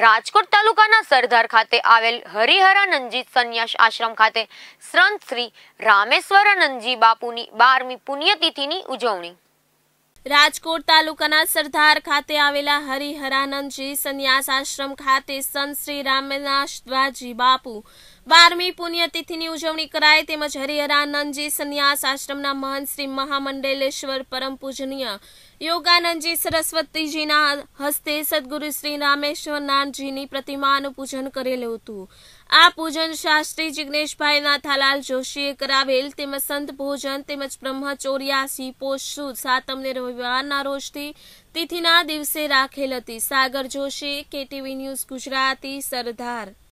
રાજકોટ તાલુકાના સરદાર ખાતે આવેલ હરિહરાનંદજી સંન્યાસ આશ્રમ ખાતે સંત શ્રી રામેશ્વરાનંદજી બાપુની બારમી પુણ્યતિથિની ઉજવણી રાજકોટ તાલુકાના સરદાર ખાતે આવેલા હરિહરાનંદજી સંન્યાસ આશ્રમ ખાતે સંત શ્રી રામનાથવાજી બાપુ બારમી પુણ્યતિથિની ઉજવણી કરાય તેમજ હરિહરાનંદજી સંન્યાસ આશ્રમના મહંત શ્રી મહામંડલેશ્વર પરમ પૂજનીય યોગાનંદજી સરસ્વતીજીના હસ્તે સદગુરુ શ્રી રામેશ્વરનાથજીની પ્રતિમાનું પૂજન કરેલું હતું આ પૂજન શાસ્ત્રી જિગ્નેશભાઈ નાથાલાલ જોશીએ કરાવેલ તેમજ સંત ભોજન તેમજ બ્રહ્મચોર્યાસી પોષુ સાતમને રવિવારના રોજથી તિથિના દિવસે રાખેલ હતી સાગર જોશી કેટીવી ન્યૂઝ ગુજરાતી સરદાર